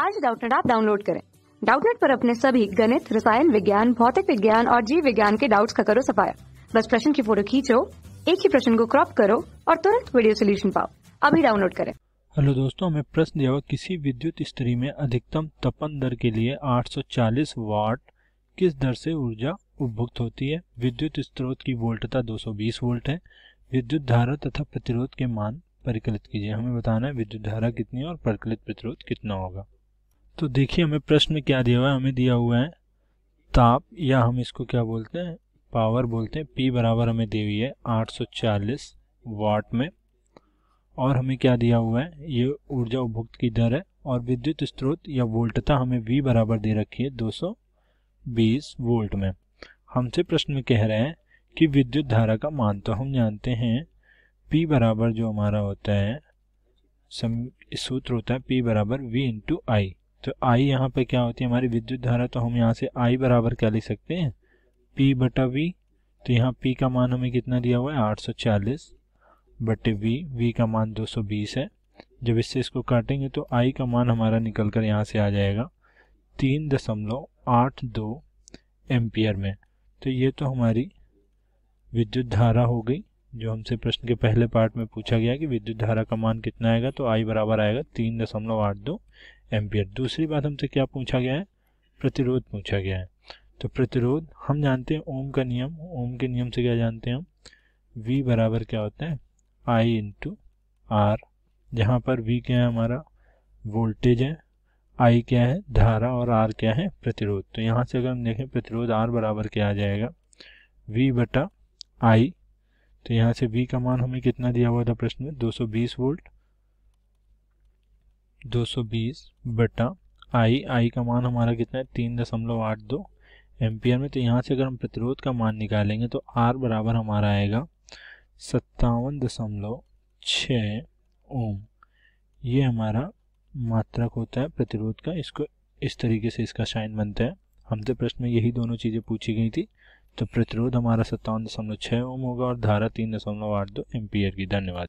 आज डाउटनेट आप डाउनलोड करें डाउटनेट पर अपने सभी गणित रसायन विज्ञान भौतिक विज्ञान और जीव विज्ञान के डाउट्स का करो सफाया बस प्रश्न की फोटो खींचो एक ही प्रश्न को क्रॉप करो और तुरंत वीडियो सोल्यूशन पाओ अभी डाउनलोड करें हेलो दोस्तों हमें प्रश्न दिया हुआ किसी विद्युत स्त्री में अधिकतम तपन दर के लिए 840 वाट किस दर से ऊर्जा उपभुक्त होती है विद्युत स्रोत की वोल्टता 220 वोल्ट है विद्युत धारा तथा प्रतिरोध के मान परिकलित कीजिए हमें बताना है विद्युत धारा कितनी है और परिकलित प्रतिरोध कितना होगा तो देखिए हमें प्रश्न में क्या दिया हुआ है हमें दिया हुआ है ताप या हम इसको क्या बोलते हैं पावर बोलते हैं पी बराबर हमें दी हुई है 840 वाट में और हमें क्या दिया हुआ है ये ऊर्जा उपभुक्त की दर है और विद्युत स्रोत या वोल्टता हमें वी बराबर दे रखी है 220 वोल्ट में हमसे प्रश्न में कह रहे हैं कि विद्युत धारा का मान तो हम जानते हैं पी बराबर जो हमारा होता है सूत्र होता है पी बराबर वी इंटू आई तो आई यहाँ पे क्या होती है हमारी विद्युत धारा तो हम यहाँ से आई बराबर क्या लिख सकते हैं पी बटा वी तो यहाँ पी का मान हमें कितना दिया हुआ है 840 बटे वी वी का मान 220 है जब इससे इसको काटेंगे तो आई का मान हमारा निकल कर यहाँ से आ जाएगा तीन दशमलव आठ दो एम्पियर में तो ये तो हमारी विद्युत धारा हो गई जो हमसे प्रश्न के पहले पार्ट में पूछा गया कि विद्युत धारा का मान कितना आएगा तो आई बराबर आएगा तीन दशमलव आठ दो एम्पियर दूसरी बात हमसे क्या पूछा गया है प्रतिरोध पूछा गया है तो प्रतिरोध हम जानते हैं ओम का नियम ओम के नियम से क्या जानते हैं हम वी बराबर क्या होता है आई इंटू आर जहाँ पर वी क्या है हमारा वोल्टेज है आई क्या है धारा और आर क्या है प्रतिरोध तो यहाँ से अगर हम देखें प्रतिरोध आर बराबर क्या आ जाएगा वी बटा आई तो यहाँ से वी का मान हमें कितना दिया हुआ था प्रश्न में 220 वोल्ट 220 बटा आई आई का मान हमारा कितना है तीन दशमलव आठ दो एम्पियर में तो यहाँ से अगर हम प्रतिरोध का मान निकालेंगे तो आर बराबर हमारा आएगा सत्तावन दशमलव छ ओम ये हमारा मात्रक होता है प्रतिरोध का इसको इस तरीके से इसका शाइन बनता है हमसे प्रश्न में यही दोनों चीज़ें पूछी गई थी तो प्रतिरोध हमारा सत्तावन दशमलव छः ओम होगा और धारा तीन दशमलव आठ दो एम्पियर की धन्यवाद